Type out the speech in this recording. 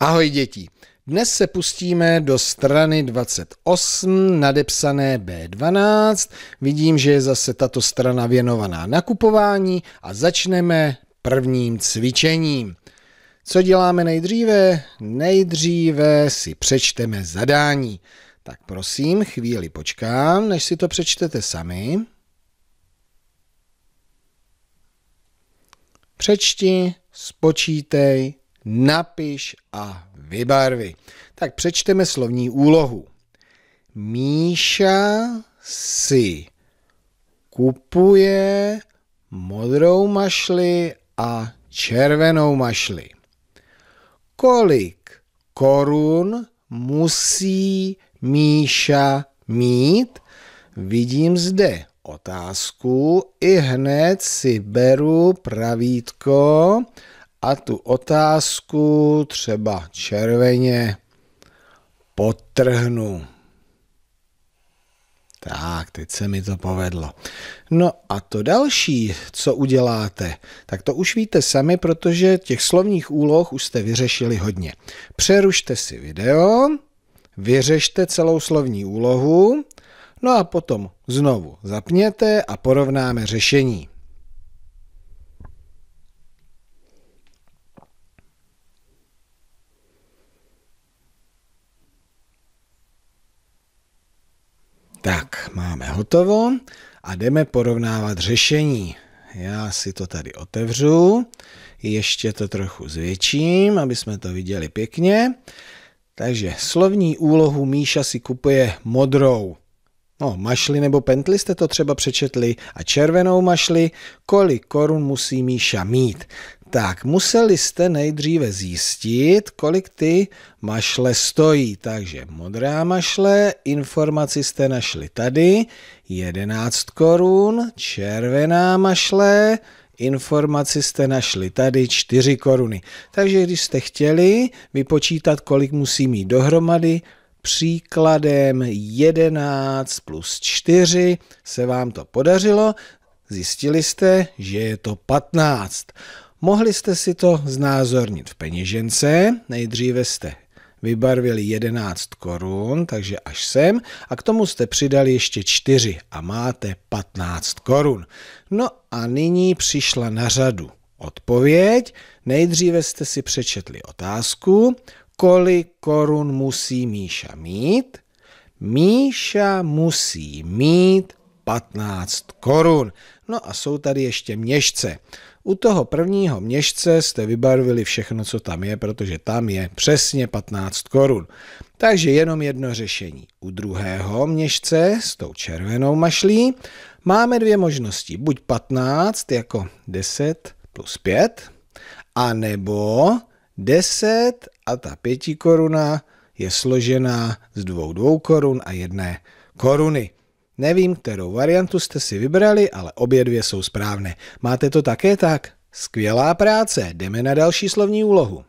Ahoj děti, dnes se pustíme do strany 28, nadepsané B12. Vidím, že je zase tato strana věnovaná nakupování a začneme prvním cvičením. Co děláme nejdříve? Nejdříve si přečteme zadání. Tak prosím, chvíli počkám, než si to přečtete sami. Přečti, spočítej, napiš a vybarvi. Tak přečteme slovní úlohu. Míša si kupuje modrou mašli a červenou mašli. Kolik korun musí Míša mít? Vidím zde otázku i hned si beru pravítko a tu otázku třeba červeně potrhnu. Tak, teď se mi to povedlo. No a to další, co uděláte, tak to už víte sami, protože těch slovních úloh už jste vyřešili hodně. Přerušte si video, vyřešte celou slovní úlohu, no a potom znovu zapněte a porovnáme řešení. Tak, máme hotovo a jdeme porovnávat řešení. Já si to tady otevřu, ještě to trochu zvětším, aby jsme to viděli pěkně. Takže slovní úlohu Míša si kupuje modrou. No, mašli nebo pentli jste to třeba přečetli a červenou mašli, kolik korun musí Míša mít. Tak, museli jste nejdříve zjistit, kolik ty mašle stojí. Takže modrá mašle, informaci jste našli tady, 11 korun, červená mašle, informaci jste našli tady 4 koruny. Takže když jste chtěli vypočítat, kolik musí mít dohromady, příkladem 11 plus 4 se vám to podařilo, zjistili jste, že je to 15. Mohli jste si to znázornit v peněžence, nejdříve jste vybarvili 11 korun, takže až sem, a k tomu jste přidali ještě 4 a máte 15 korun. No a nyní přišla na řadu odpověď. Nejdříve jste si přečetli otázku, kolik korun musí Míša mít? Míša musí mít 15 korun. No a jsou tady ještě měšce. U toho prvního měšce jste vybarvili všechno, co tam je, protože tam je přesně 15 korun. Takže jenom jedno řešení. U druhého měšce s tou červenou mašlí máme dvě možnosti. Buď 15 jako 10 plus 5, anebo 10 a ta pětikoruna je složená z dvou dvou korun a jedné koruny. Nevím, kterou variantu jste si vybrali, ale obě dvě jsou správné. Máte to také tak? Skvělá práce, jdeme na další slovní úlohu.